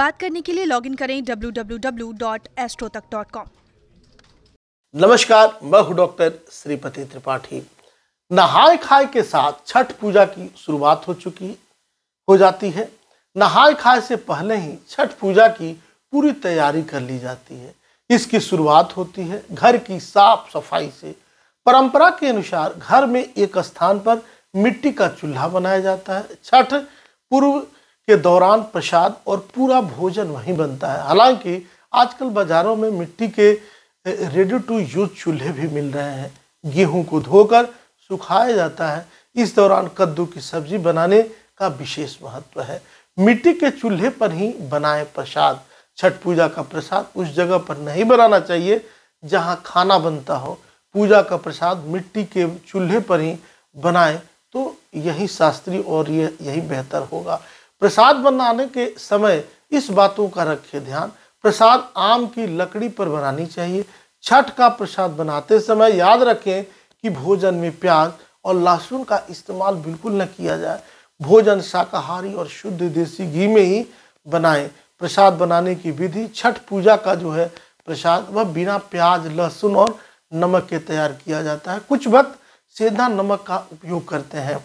बात करने के लिए लॉगिन करें www.astrotak.com नमस्कार मैं हूं डॉक्टर श्रीपति त्रिपाठी नहाय खाय के साथ छठ पूजा की शुरुआत हो चुकी हो जाती है नहाय खाय से पहले ही छठ पूजा की पूरी तैयारी कर ली जाती है इसकी शुरुआत होती है घर की साफ सफाई से परंपरा के अनुसार घर में एक स्थान पर मिट्टी का चूल्हा बनाया जाता है छठ पूर्व के दौरान प्रसाद और पूरा भोजन वहीं बनता है हालांकि आजकल बाज़ारों में मिट्टी के रेडी टू यूज चूल्हे भी मिल रहे हैं गेहूं को धोकर सुखाया जाता है इस दौरान कद्दू की सब्जी बनाने का विशेष महत्व है मिट्टी के चूल्हे पर ही बनाए प्रसाद छठ पूजा का प्रसाद उस जगह पर नहीं बनाना चाहिए जहाँ खाना बनता हो पूजा का प्रसाद मिट्टी के चूल्हे पर ही बनाए तो यही शास्त्रीय और ये यही बेहतर होगा प्रसाद बनाने के समय इस बातों का रखें ध्यान प्रसाद आम की लकड़ी पर बनानी चाहिए छठ का प्रसाद बनाते समय याद रखें कि भोजन में प्याज और लहसुन का इस्तेमाल बिल्कुल न किया जाए भोजन शाकाहारी और शुद्ध देसी घी में ही बनाएं प्रसाद बनाने की विधि छठ पूजा का जो है प्रसाद वह बिना प्याज लहसुन और नमक के तैयार किया जाता है कुछ वक्त सीधा नमक का उपयोग करते हैं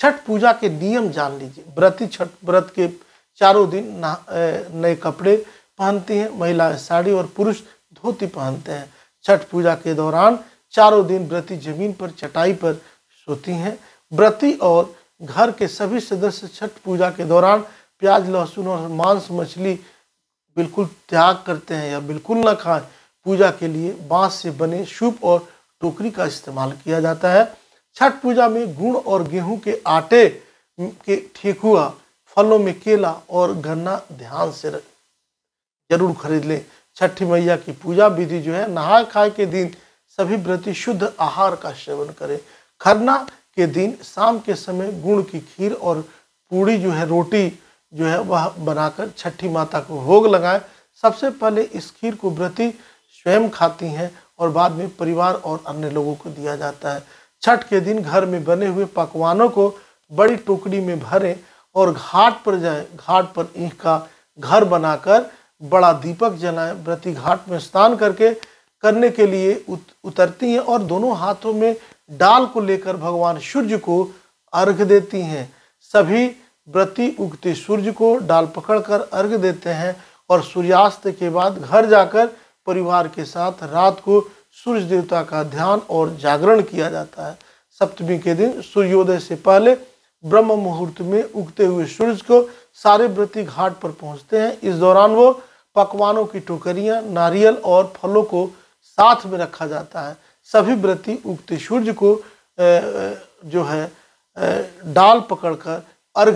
छठ पूजा के नियम जान लीजिए व्रती छठ व्रत के चारों दिन नए कपड़े पहनती हैं महिला साड़ी और पुरुष धोती पहनते हैं छठ पूजा के दौरान चारों दिन व्रती जमीन पर चटाई पर सोती हैं व्रती और घर के सभी सदस्य छठ पूजा के दौरान प्याज लहसुन और मांस मछली बिल्कुल त्याग करते हैं या बिल्कुल ना खाएं पूजा के लिए बांस से बने शुभ और टोकरी का इस्तेमाल किया जाता है छठ पूजा में गुड़ और गेहूं के आटे के ठेकुआ फलों में केला और गन्ना ध्यान से जरूर खरीद लें छठी मैया की पूजा विधि जो है नहा खाए के दिन सभी व्रति शुद्ध आहार का सेवन करें खरना के दिन शाम के समय गुड़ की खीर और पूड़ी जो है रोटी जो है वह बनाकर छठी माता को भोग लगाएं सबसे पहले इस खीर को व्रति स्वयं खाती हैं और बाद में परिवार और अन्य लोगों को दिया जाता है छठ के दिन घर में बने हुए पकवानों को बड़ी टोकरी में भरें और घाट पर जाएं घाट पर ईख का घर बनाकर बड़ा दीपक जलाएं व्रती घाट में स्नान करके करने के लिए उत, उतरती हैं और दोनों हाथों में डाल को लेकर भगवान सूर्य को अर्घ देती हैं सभी व्रति उगते सूर्य को डाल पकड़कर अर्घ देते हैं और सूर्यास्त के बाद घर जाकर परिवार के साथ रात को सूर्य देवता का ध्यान और जागरण किया जाता है सप्तमी के दिन सूर्योदय से पहले ब्रह्म मुहूर्त में उगते हुए सूर्य को सारे व्रती घाट पर पहुंचते हैं इस दौरान वो पकवानों की टोकरियां नारियल और फलों को साथ में रखा जाता है सभी व्रती उगते सूर्य को जो है डाल पकड़कर अर्घ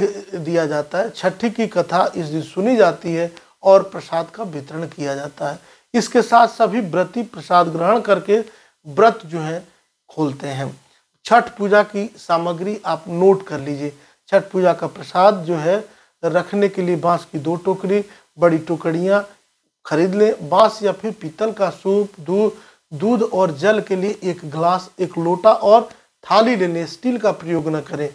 दिया जाता है छठी की कथा इस दिन सुनी जाती है और प्रसाद का वितरण किया जाता है इसके साथ सभी व्रती प्रसाद ग्रहण करके व्रत जो है खोलते हैं छठ पूजा की सामग्री आप नोट कर लीजिए छठ पूजा का प्रसाद जो है रखने के लिए बांस की दो टोकरी बड़ी टोकरियाँ खरीद लें बांस या फिर पीतल का सूप दूध दूध और जल के लिए एक ग्लास एक लोटा और थाली ले लें स्टील का प्रयोग न करें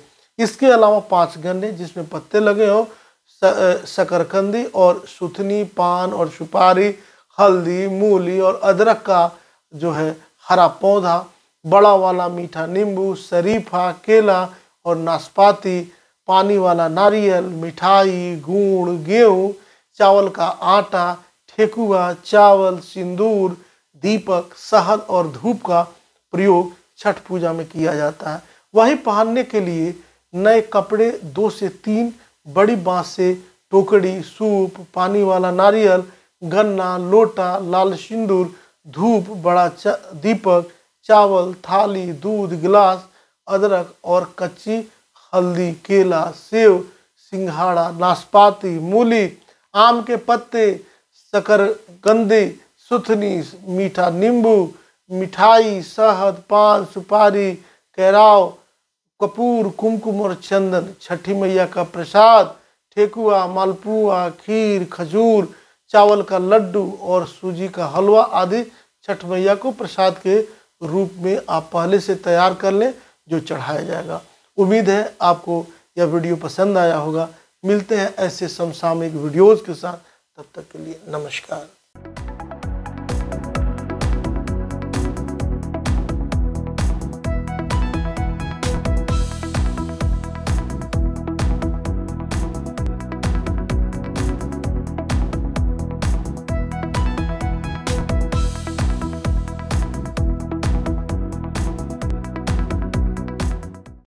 इसके अलावा पांच गन्ने जिसमें पत्ते लगे हों शकरकंदी और सुथनी पान और सुपारी हल्दी मूली और अदरक का जो है हरा पौधा बड़ा वाला मीठा नींबू शरीफा केला और नाशपाती पानी वाला नारियल मिठाई गुड़ गेहूँ चावल का आटा ठेकुआ चावल सिंदूर दीपक शहद और धूप का प्रयोग छठ पूजा में किया जाता है वही पहनने के लिए नए कपड़े दो से तीन बड़ी बाँस से टोकरी सूप पानी वाला नारियल गन्ना लोटा लाल सिंदूर धूप बड़ा चा, दीपक चावल थाली दूध गिलास अदरक और कच्ची हल्दी केला सेव सिंघाड़ा नाशपाती मूली आम के पत्ते गंदे सुथनी मीठा नींबू मिठाई शहद पान सुपारी कैराव कपूर कुमकुम और चंदन छठी मैया का प्रसाद ठेकुआ मालपुआ खीर खजूर चावल का लड्डू और सूजी का हलवा आदि छठ मैया को प्रसाद के रूप में आप पहले से तैयार कर लें जो चढ़ाया जाएगा उम्मीद है आपको यह वीडियो पसंद आया होगा मिलते हैं ऐसे समसामयिक वीडियोज़ के साथ तब तक के लिए नमस्कार